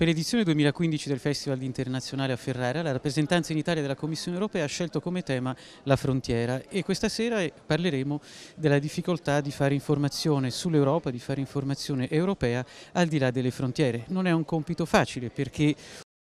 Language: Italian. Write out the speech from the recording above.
Per l'edizione 2015 del Festival Internazionale a Ferrara, la rappresentanza in Italia della Commissione Europea ha scelto come tema la frontiera e questa sera parleremo della difficoltà di fare informazione sull'Europa, di fare informazione europea al di là delle frontiere. Non è un compito facile perché